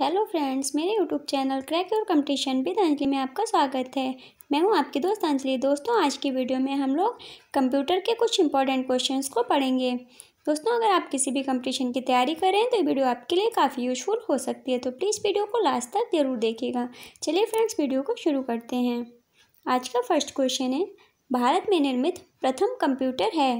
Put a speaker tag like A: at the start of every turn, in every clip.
A: hello friends मेरे YouTube channel crack और competition with Anjali में आपका स्वागत है मैं हूं आपकी दोस्त अंजलि दोस्तों आज की वीडियो में हम लोग कंप्यूटर के कुछ इंपॉर्टेंट क्वेश्चंस को पढ़ेंगे दोस्तों अगर आप किसी भी कंपटीशन की तैयारी कर रहे हैं तो ये वीडियो आपके लिए काफ़ी यूजफुल हो सकती है तो प्लीज़ वीडियो को लास्ट तक ज़रूर देखिएगा चलिए फ्रेंड्स वीडियो को शुरू करते हैं आज का फर्स्ट क्वेश्चन है भारत में निर्मित प्रथम कंप्यूटर है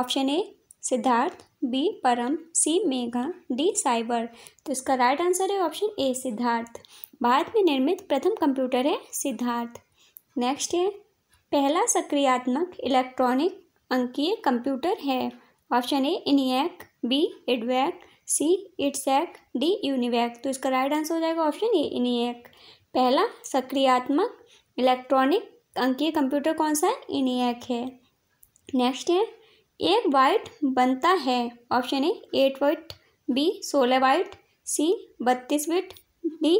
A: ऑप्शन ए सिद्धार्थ बी परम सी मेघा डी साइबर तो इसका राइट आंसर है ऑप्शन ए सिद्धार्थ भारत में निर्मित प्रथम कंप्यूटर है सिद्धार्थ नेक्स्ट है पहला सक्रियात्मक इलेक्ट्रॉनिक अंकीय कंप्यूटर है option A ENIAC B EDVAC C इट्सैक डी यूनिवैक तो इसका राइट आंसर हो जाएगा ऑप्शन ए इनियक पहला सक्रियात्मक इलेक्ट्रॉनिक अंकीय कंप्यूटर कौन सा है इनियक है नेक्स्ट है एक वाइट बनता है option A eight byte B सोलह वाइट सी बत्तीस बिट डी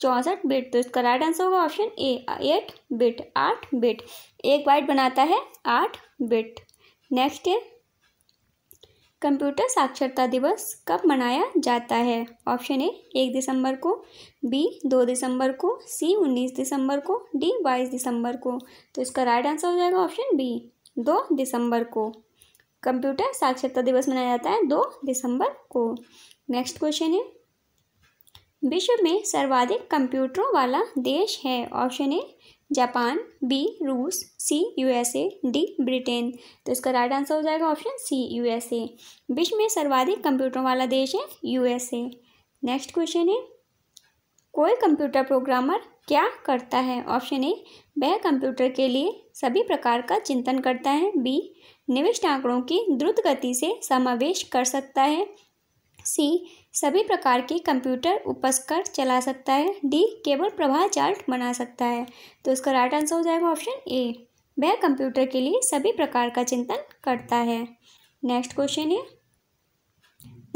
A: चौंसठ बिट तो इसका राइट आंसर होगा ऑप्शन ए एट बिट आठ बिट एक वाइट बनाता है आठ बिट नेक्स्ट है कंप्यूटर साक्षरता दिवस कब मनाया जाता है ऑप्शन ए एक दिसंबर को बी दो दिसंबर को सी उन्नीस दिसंबर को डी बाईस दिसंबर को तो इसका राइट आंसर हो जाएगा ऑप्शन बी दो दिसंबर को कंप्यूटर साक्षरता दिवस मनाया जाता है दो दिसंबर को नेक्स्ट क्वेश्चन है विश्व में सर्वाधिक कंप्यूटरों वाला देश है ऑप्शन ए जापान बी रूस सी यूएसए डी ब्रिटेन तो इसका राइट आंसर हो जाएगा ऑप्शन सी यूएसए विश्व में सर्वाधिक कंप्यूटरों वाला देश है यूएसए नेक्स्ट क्वेश्चन है कोई कंप्यूटर प्रोग्रामर क्या करता है ऑप्शन ए वह कंप्यूटर के लिए सभी प्रकार का चिंतन करता है बी निविष्ट आंकड़ों की द्रुत गति से समावेश कर सकता है सी सभी प्रकार के कंप्यूटर उपस्कर चला सकता है डी केवल प्रवाह चार्ट बना सकता है तो इसका राइट आंसर हो जाएगा ऑप्शन ए वह कंप्यूटर के लिए सभी प्रकार का चिंतन करता है नेक्स्ट क्वेश्चन है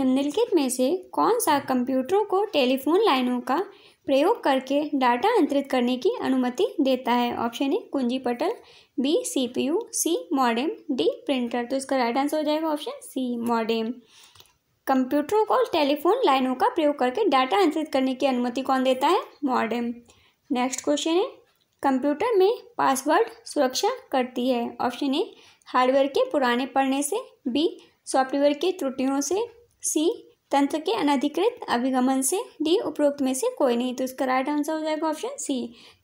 A: निम्नलिखित में से कौन सा कंप्यूटरों को टेलीफोन लाइनों का प्रयोग करके डाटा अंतरित करने की अनुमति देता है ऑप्शन ए कुंजी पटल B CPU C modem D printer तो इसका राइट आंसर हो जाएगा ऑप्शन सी मॉडेम कंप्यूटरों को टेलीफोन लाइनों का प्रयोग करके डाटा अंतरित करने की अनुमति कौन देता है मॉडेम नेक्स्ट क्वेश्चन है कंप्यूटर में पासवर्ड सुरक्षा करती है ऑप्शन ए हार्डवेयर के पुराने पढ़ने से बी सॉफ्टवेयर की त्रुटियों से सी तंत्र के अनधिकृत अभिगमन से डी उपरोक्त में से कोई नहीं तो इसका राइट आंसर हो जाएगा ऑप्शन सी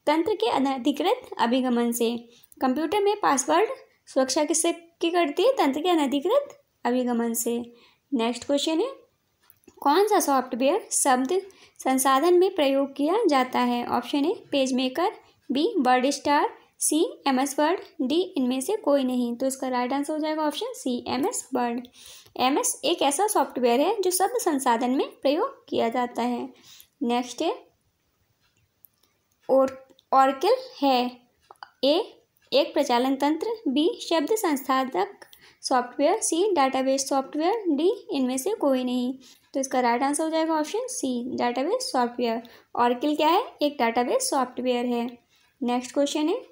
A: तंत्र के अनधिकृत अभिगमन से कंप्यूटर में पासवर्ड सुरक्षा किससे की करती है तंत्र के अनधिकृत अभिगमन से नेक्स्ट क्वेश्चन है कौन सा सॉफ्टवेयर शब्द संसाधन में प्रयोग किया जाता है option A page maker B word star C M S word D इनमें से कोई नहीं तो इसका राइट आंसर हो जाएगा option C M S word M S एक ऐसा सॉफ्टवेयर है जो शब्द संसाधन में प्रयोग किया जाता है नेक्स्ट है और ऑर्किल है ए एक प्रचालन तंत्र बी शब्द संसाधक software C database software D इनमें से कोई नहीं तो इसका राइट आंसर हो जाएगा option C database software Oracle क्या है एक डाटाबेस सॉफ्टवेयर है नेक्स्ट क्वेश्चन है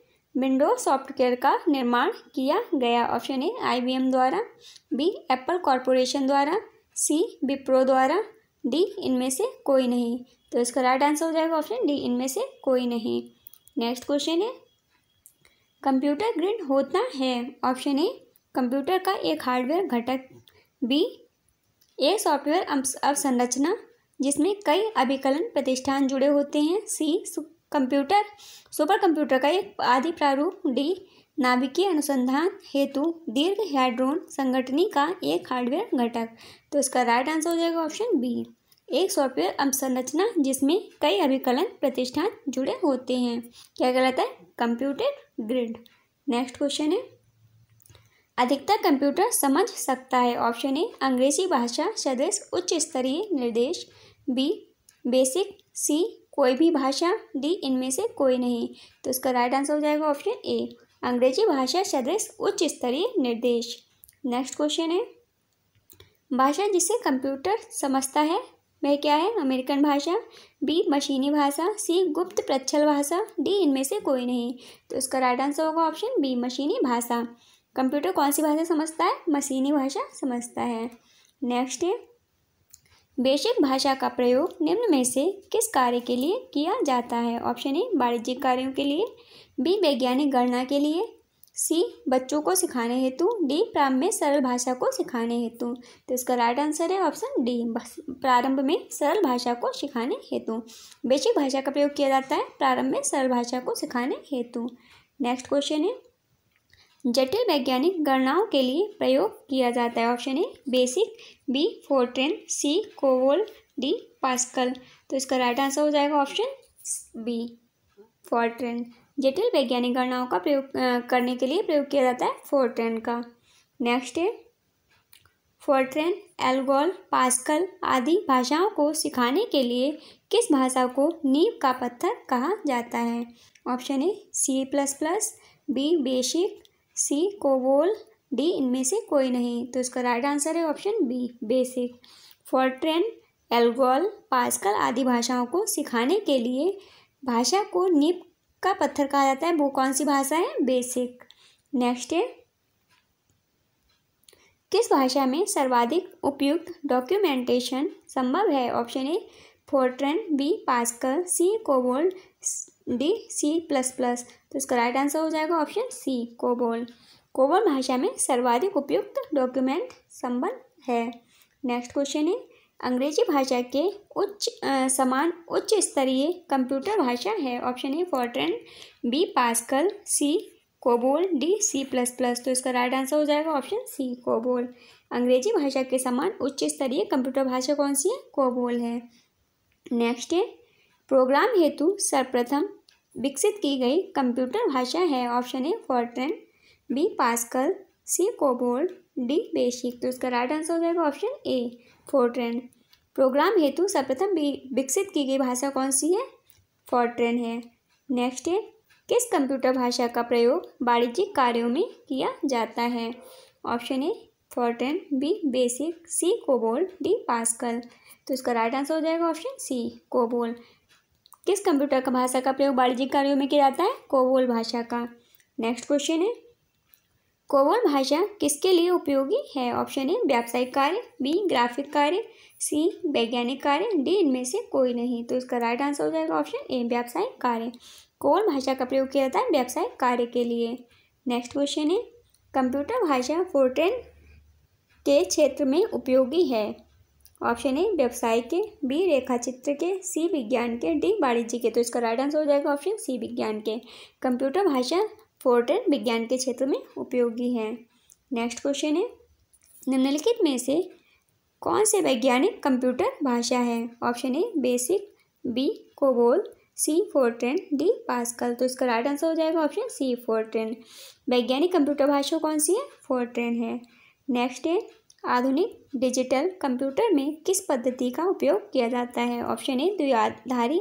A: विंडो सॉफ्टवेयर का निर्माण किया गया ऑप्शन ए आईबीएम द्वारा बी एप्पल कॉरपोरेशन द्वारा सी विप्रो द्वारा डी इनमें से कोई नहीं तो इसका राइट आंसर हो जाएगा ऑप्शन डी इनमें से कोई नहीं नेक्स्ट क्वेश्चन है कंप्यूटर ग्रिड होता है ऑप्शन ए कंप्यूटर का एक हार्डवेयर घटक बी ए सॉफ्टवेयर अवसंरचना जिसमें कई अभिकलन प्रतिष्ठान जुड़े होते हैं सी कंप्यूटर सुपर कंप्यूटर का एक आदि प्रारूप डी नाभिकीय अनुसंधान हेतु दीर्घ हाइड्रोन संगठनी का एक हार्डवेयर घटक तो इसका राइट आंसर हो जाएगा ऑप्शन बी एक सॉफ्टवेयर अवसंरचना जिसमें कई अभिकलन प्रतिष्ठान जुड़े होते हैं क्या कहलाता है कंप्यूटर ग्रिड नेक्स्ट क्वेश्चन है अधिकतर कंप्यूटर समझ सकता है ऑप्शन ए अंग्रेजी भाषा सदृश उच्च स्तरीय निर्देश बी बेसिक सी कोई भी भाषा डी इनमें से कोई नहीं तो इसका राइट आंसर हो जाएगा ऑप्शन ए अंग्रेजी भाषा सदृश उच्च स्तरीय निर्देश नेक्स्ट क्वेश्चन है भाषा जिसे कंप्यूटर समझता है वह क्या है अमेरिकन भाषा बी मशीनी भाषा सी गुप्त प्रच्छल भाषा डी इनमें से कोई नहीं तो इसका राइट आंसर होगा ऑप्शन बी मशीनी भाषा कंप्यूटर कौन सी भाषा समझता है मशीनी भाषा समझता है नेक्स्ट है बेशक भाषा का प्रयोग निम्न में से किस कार्य के लिए किया जाता है ऑप्शन ए वाणिज्यिक कार्यों के लिए बी वैज्ञानिक गणना के लिए सी बच्चों को सिखाने हेतु डी प्रारंभ में सरल भाषा को सिखाने हेतु तो इसका राइट आंसर है ऑप्शन डी प्रारंभ में सरल भाषा को सिखाने हेतु बेशक भाषा का प्रयोग किया जाता है प्रारंभ में सरल भाषा को सिखाने हेतु नेक्स्ट क्वेश्चन है जटिल वैज्ञानिक गणनाओं के लिए प्रयोग किया जाता है option A BASIC B FORTRAN C कोवोल डी पास्कल तो इसका राइट आंसर हो जाएगा ऑप्शन बी फोर्ट्रेन जटिल वैज्ञानिक गणनाओं का प्रयोग करने के लिए प्रयोग किया जाता है फोर्ट्रेन का नेक्स्ट है फोर्ट्रेन एल्गोल पास्कल आदि भाषाओं को सिखाने के लिए किस भाषा को नींव का पत्थर कहा जाता है option A C plus plus B BASIC C कोवोल डी इनमें से कोई नहीं तो इसका राइट आंसर है option B BASIC FORTRAN ALGOL Pascal आदि भाषाओं को सिखाने के लिए भाषा को निप का पत्थर कहा जाता है वो कौन सी भाषा है बेसिक नेक्स्ट है किस भाषा में सर्वाधिक उपयुक्त डॉक्यूमेंटेशन संभव है option A FORTRAN B Pascal C COBOL D C plus plus तो इसका राइट आंसर हो जाएगा ऑप्शन सी कोबोल कोबोल भाषा में सर्वाधिक उपयुक्त डॉक्यूमेंट संबंध है नेक्स्ट क्वेश्चन है अंग्रेजी भाषा के उच्च आ, समान उच्च स्तरीय कंप्यूटर भाषा है option A FORTRAN B Pascal C COBOL D C plus plus तो इसका राइट आंसर हो जाएगा ऑप्शन सी कोबोल अंग्रेजी भाषा के समान उच्च स्तरीय कंप्यूटर भाषा कौन सी है कोबोल है नेक्स्ट है प्रोग्राम हेतु सर्वप्रथम विकसित की गई कंप्यूटर भाषा है option A FORTRAN B Pascal C COBOL D BASIC तो इसका राइट आंसर हो जाएगा ऑप्शन ए फोर्ट्रेन प्रोग्राम हेतु सर्वप्रथम विकसित की गई भाषा कौन सी है फोर्ट्रेन है नेक्स्ट है किस कंप्यूटर भाषा का प्रयोग वाणिज्यिक कार्यों में किया जाता है option A FORTRAN B BASIC C COBOL D Pascal तो इसका राइट आंसर हो जाएगा ऑप्शन सी कोबोल किस कंप्यूटर का भाषा का प्रयोग वाणिज्यिक कार्यों में किया जाता है कोवोल भाषा का नेक्स्ट क्वेश्चन है कोवोल भाषा किसके लिए उपयोगी है ऑप्शन ए व्यावसायिक कार्य बी ग्राफिक कार्य सी वैज्ञानिक कार्य डी इनमें से कोई नहीं तो इसका राइट आंसर हो जाएगा ऑप्शन ए व्यावसायिक कार्य कोवोल भाषा का प्रयोग किया जाता है व्यावसायिक कार्य के लिए नेक्स्ट क्वेश्चन है कंप्यूटर भाषा फोर्टेन के क्षेत्र में उपयोगी है ऑप्शन ए व्यवसाय के बी रेखाचित्र के सी विज्ञान के डी वाणिज्य के तो इसका राइट आंसर हो जाएगा ऑप्शन सी विज्ञान के कंप्यूटर भाषा फोर्टेन विज्ञान के क्षेत्र में उपयोगी है नेक्स्ट क्वेश्चन है निम्नलिखित में से कौन से वैज्ञानिक कंप्यूटर भाषा है option A BASIC B COBOL C FORTRAN D Pascal तो इसका राइट आंसर हो जाएगा ऑप्शन सी फोर्ट्रेन वैज्ञानिक कंप्यूटर भाषा कौन सी है फोर्ट्रेन है नेक्स्ट है आधुनिक डिजिटल कंप्यूटर में किस पद्धति का उपयोग किया जाता है ऑप्शन ए द्विआधारी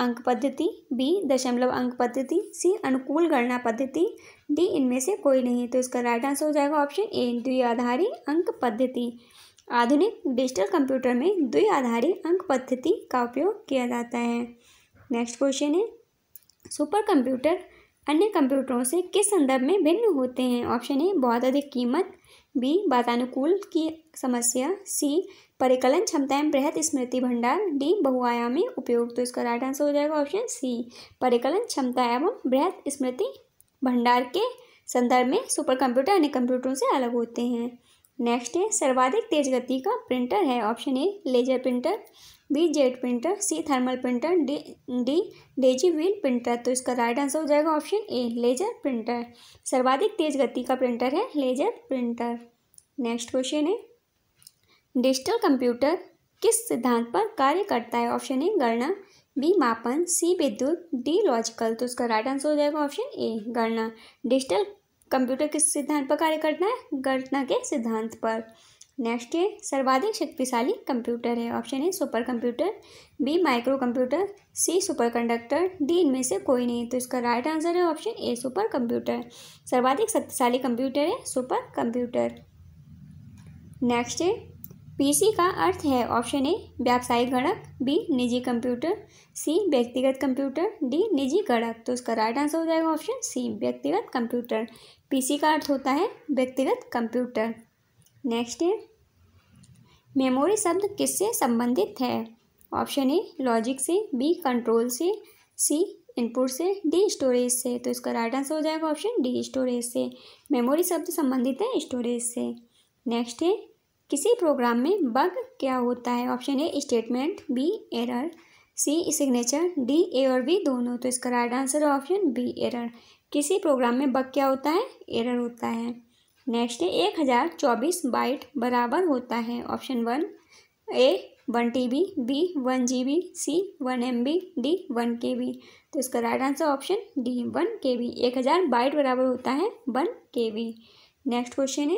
A: अंक पद्धति बी दशमलव अंक पद्धति सी अनुकूल गणना पद्धति डी इनमें से कोई नहीं तो इसका राइट आंसर हो जाएगा ऑप्शन ए द्विआधारी अंक पद्धति आधुनिक डिजिटल कंप्यूटर में द्विआधारी अंक पद्धति का उपयोग किया जाता है नेक्स्ट क्वेश्चन है सुपर कंप्यूटर अन्य कंप्यूटरों से किस संदर्भ में भिन्न होते हैं ऑप्शन ए बहुत अधिक कीमत बी वातानुकूल की समस्या सी परिकलन क्षमताएं बृहद स्मृति भंडार डी बहुआयामी उपयोग तो इसका राइट आंसर हो जाएगा ऑप्शन सी परिकलन क्षमता एवं बृहद स्मृति भंडार के संदर्भ में सुपर कंप्यूटर अन्य कंप्यूटरों से अलग होते हैं नेक्स्ट है सर्वाधिक तेज गति का प्रिंटर है option A laser printer B jet printer C thermal printer D D daisy wheel printer तो इसका राइट आंसर हो जाएगा ऑप्शन ए लेजर प्रिंटर सर्वाधिक तेज गति का प्रिंटर है लेजर प्रिंटर नेक्स्ट क्वेश्चन है डिजिटल कंप्यूटर किस सिद्धांत पर कार्य करता है ऑप्शन ए गणना बी मापन सी विद्युत डी लॉजिकल तो इसका राइट आंसर हो जाएगा ऑप्शन ए गणना डिजिटल कंप्यूटर किस सिद्धांत पर कार्य करता है गणना के सिद्धांत पर नेक्स्ट है सर्वाधिक शक्तिशाली कंप्यूटर है option A super computer B micro computer C super conductor D इनमें से कोई नहीं तो इसका राइट आंसर है ऑप्शन ए सुपर कंप्यूटर सर्वाधिक शक्तिशाली कंप्यूटर है सुपर कंप्यूटर नेक्स्ट है पीसी का अर्थ है ऑप्शन ए व्यावसायिक गणक बी निजी कंप्यूटर सी व्यक्तिगत कंप्यूटर डी निजी गणक तो इसका राइट आंसर हो जाएगा ऑप्शन सी व्यक्तिगत कंप्यूटर पीसी का अर्थ होता है व्यक्तिगत कंप्यूटर नेक्स्ट है मेमोरी शब्द किससे संबंधित है ऑप्शन ए लॉजिक से बी कंट्रोल से सी इनपुट से डी स्टोरेज से तो इसका राइट आंसर हो जाएगा ऑप्शन डी स्टोरेज से मेमोरी शब्द संबंधित है स्टोरेज से नेक्स्ट है किसी प्रोग्राम में बग क्या होता है option A statement B error C signature D A और बी दोनों तो इसका राइट आंसर है ऑप्शन बी एरर किसी प्रोग्राम में बग क्या होता है एरर होता है नेक्स्ट है एक हज़ार चौबीस बाइट बराबर होता है option one A one T B B one G B C one M B D one K B तो इसका right answer option D one K B एक हज़ार बाइट बराबर होता है one K B next question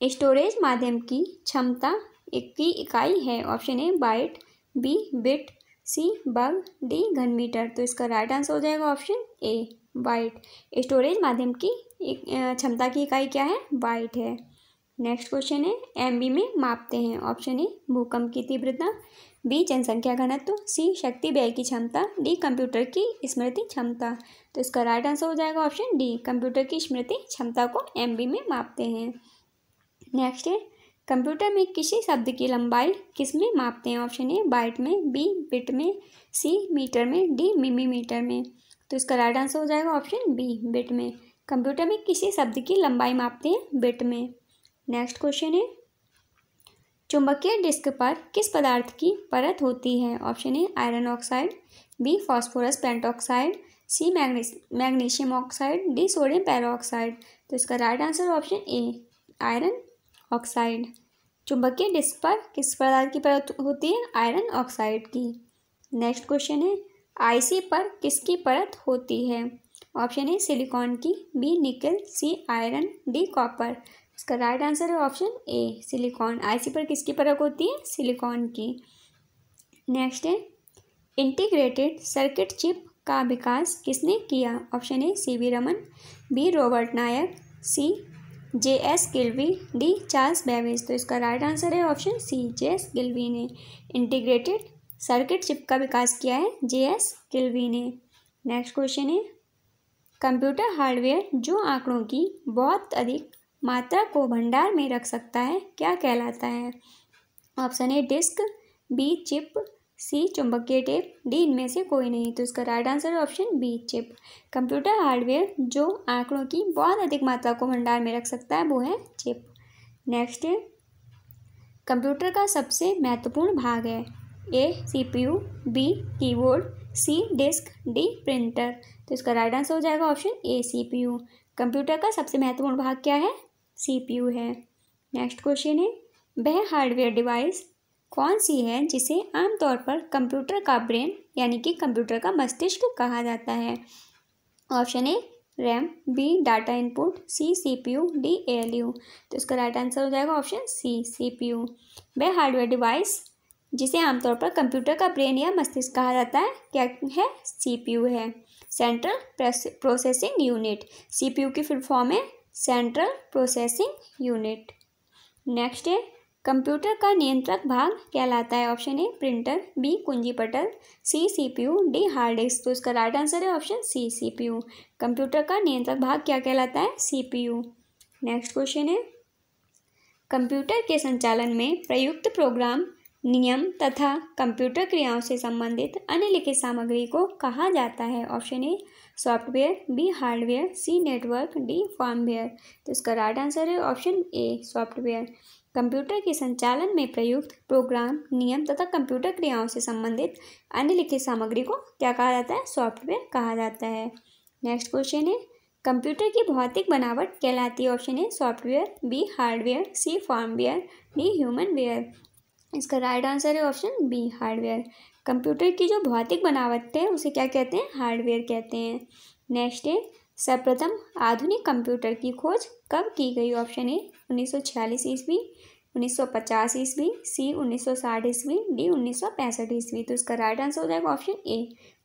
A: है storage माध्यम की क्षमता की इकाई है option A byte B bit C bug D घन मीटर तो इसका राइट आंसर हो जाएगा ऑप्शन ए बाइट स्टोरेज माध्यम की क्षमता की इकाई क्या है वाइट है नेक्स्ट क्वेश्चन है एम बी में मापते हैं ऑप्शन ए भूकंप की तीव्रता बी जनसंख्या घनत्व सी शक्ति व्यय की क्षमता डी कंप्यूटर की स्मृति क्षमता तो इसका राइट आंसर हो जाएगा ऑप्शन डी कंप्यूटर की स्मृति क्षमता को एम बी में मापते हैं नेक्स्ट है कंप्यूटर में किसी शब्द की लंबाई किस में मापते हैं ऑप्शन ए बाइट में बी बिट में सी मीटर में डी मिमी मीटर में तो इसका राइट आंसर हो जाएगा ऑप्शन बी बिट में कंप्यूटर में किसी शब्द की लंबाई मापते हैं बिट में नेक्स्ट क्वेश्चन है चुंबकीय डिस्क पर किस पदार्थ की परत होती है option A iron oxide B phosphorus pentoxide C magnesium oxide D sodium peroxide तो इसका right answer option A iron oxide चुंबकीय डिस्क पर किस पदार्थ की परत होती है आयरन ऑक्साइड की नेक्स्ट क्वेश्चन है आईसी पर किसकी परत होती है ऑप्शन ए सिलिकॉन की B nickel C iron D copper इसका राइट आंसर है ऑप्शन ए सिलिकॉन आईसी पर किसकी परख होती है सिलिकॉन की नेक्स्ट है इंटीग्रेटेड सर्किट चिप का विकास किसने किया option A C V Raman B Robert Noyce C J S Kilby D Charles Babbage तो इसका राइट आंसर है option C J S Kilby ने इंटीग्रेटेड सर्किट चिप का विकास किया है जे एस गिल्वी ने नेक्स्ट क्वेश्चन है कंप्यूटर हार्डवेयर जो आंकड़ों की बहुत अधिक मात्रा को भंडार में रख सकता है क्या कहलाता है option A disk B chip C चुंबकीय टेप डी इनमें से कोई नहीं तो इसका right answer option B chip computer hardware जो आंकड़ों की बहुत अधिक मात्रा को भंडार में रख सकता है वो है चिप नेक्स्ट कंप्यूटर का सबसे महत्वपूर्ण भाग है A CPU B keyboard C disk D printer तो इसका राइट आंसर हो जाएगा option A C P U computer का सबसे महत्वपूर्ण भाग क्या है सी पी यू है नेक्स्ट क्वेश्चन है वह हार्डवेयर डिवाइस कौन सी है जिसे आमतौर पर कंप्यूटर का ब्रेन यानी कि कंप्यूटर का मस्तिष्क कहा जाता है option A RAM B data input C C P U D L U तो इसका राइट आंसर हो जाएगा option C C P U वह हार्डवेयर डिवाइस जिसे आमतौर पर कंप्यूटर का ब्रेन या मस्तिष्क कहा जाता है क्या है सीपीयू है सेंट्रल प्रोसेसिंग यूनिट सीपीयू की फुल फॉर्म है सेंट्रल प्रोसेसिंग यूनिट नेक्स्ट है कंप्यूटर का नियंत्रक भाग कहलाता है ऑप्शन ए प्रिंटर बी कुंजी पटल C CPU D hard disk तो इसका राइट आंसर है ऑप्शन सी सीपीयू कंप्यूटर का नियंत्रक भाग क्या कहलाता है सीपीयू नेक्स्ट क्वेश्चन है कंप्यूटर के संचालन में प्रयुक्त प्रोग्राम नियम तथा कंप्यूटर क्रियाओं से संबंधित अन्य लिखित सामग्री को कहा जाता है option A software B hardware C network D firmware तो इसका राइट आंसर है ऑप्शन ए सॉफ्टवेयर कंप्यूटर के संचालन में प्रयुक्त प्रोग्राम नियम तथा कंप्यूटर क्रियाओं से संबंधित अन्य लिखित सामग्री को क्या कहा जाता है सॉफ्टवेयर कहा जाता है नेक्स्ट क्वेश्चन है कंप्यूटर की भौतिक बनावट कहलाती है option A software B hardware C firmware D humanware इसका राइट आंसर है ऑप्शन बी हार्डवेयर कंप्यूटर की जो भौतिक बनावट है उसे क्या कहते हैं हार्डवेयर कहते हैं नेक्स्ट है सर्वप्रथम आधुनिक कंप्यूटर की खोज कब की गई ऑप्शन ए उन्नीस सौ छियालीस ईस्वी उन्नीस सौ पचास ईस्वी सी उन्नीस सौ साठ ईस्वी डी उन्नीस सौ पैंसठ ईस्वी तो इसका राइट आंसर हो जाएगा ऑप्शन ए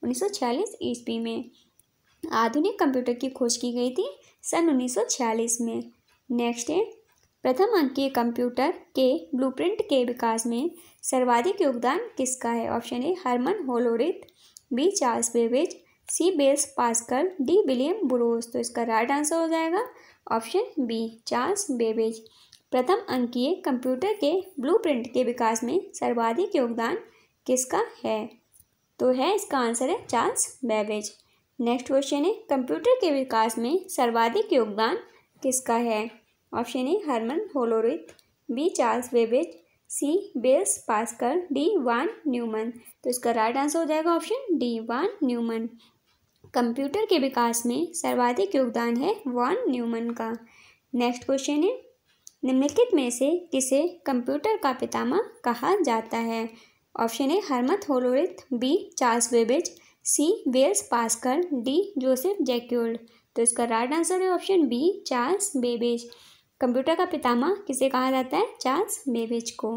A: उन्नीस सौ छियालीस ईस्वी में आधुनिक कंप्यूटर की खोज की गई थी सन उन्नीस सौ छियालीस में नेक्स्ट है प्रथम अंकीय कंप्यूटर के ब्लूप्रिंट के विकास में सर्वाधिक योगदान किसका है option A Herman Hollerith B Charles Babbage C Blaise Pascal D William Burroughs तो इसका राइट आंसर हो जाएगा ऑप्शन बी चार्ल्स बेबेज प्रथम अंकीय कंप्यूटर के ब्लूप्रिंट के विकास में सर्वाधिक योगदान किसका है तो है इसका आंसर है चार्ल्स बेबेज नेक्स्ट क्वेश्चन है कंप्यूटर के विकास में सर्वाधिक योगदान किसका है option A Herman Hollerith B Charles Babbage C Blaise Pascal D von Neumann तो इसका राइट आंसर हो जाएगा option D von Neumann computer के विकास में सर्वाधिक योगदान है वन न्यूमन का नेक्स्ट क्वेश्चन है निम्नलिखित में से किसे कंप्यूटर का पितामह कहा जाता है option A Herman Hollerith B Charles Babbage C Blaise Pascal D Joseph Jacquard तो इसका राइट आंसर है option B Charles Babbage computer का पितामा किसे कहा जाता है चार्ल्स बेबेज को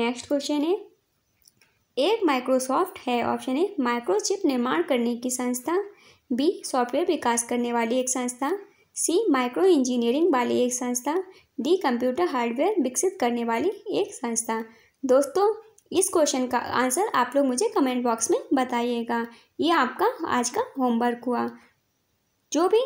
A: नेक्स्ट क्वेश्चन है एक माइक्रोसॉफ्ट है ऑप्शन ए माइक्रोचिप निर्माण करने की संस्था बी सॉफ्टवेयर विकास करने वाली एक संस्था सी माइक्रो इंजीनियरिंग वाली एक संस्था डी कंप्यूटर हार्डवेयर विकसित करने वाली एक संस्था दोस्तों इस क्वेश्चन का आंसर आप लोग मुझे कमेंट बॉक्स में बताइएगा ये आपका आज का होमवर्क हुआ जो भी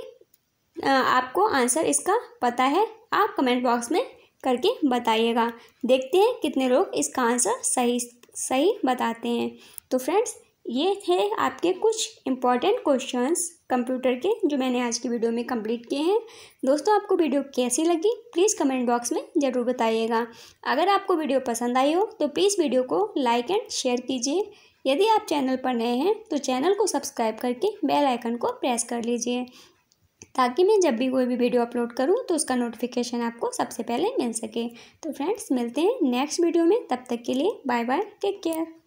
A: आपको आंसर इसका पता है आप कमेंट बॉक्स में करके बताइएगा देखते हैं कितने लोग इसका आंसर सही सही बताते हैं तो फ्रेंड्स ये थे आपके कुछ इम्पॉर्टेंट क्वेश्चंस कंप्यूटर के जो मैंने आज की वीडियो में कंप्लीट किए हैं दोस्तों आपको वीडियो कैसी लगी प्लीज़ कमेंट बॉक्स में ज़रूर बताइएगा अगर आपको वीडियो पसंद आई हो तो प्लीज़ वीडियो को लाइक एंड शेयर कीजिए यदि आप चैनल पर नए हैं तो चैनल को सब्सक्राइब करके बेल आइकन को प्रेस कर लीजिए ताकि मैं जब भी कोई भी वीडियो अपलोड करूँ तो उसका नोटिफिकेशन आपको सबसे पहले मिल सके तो फ्रेंड्स मिलते हैं नेक्स्ट वीडियो में तब तक के लिए बाय बाय टेक केयर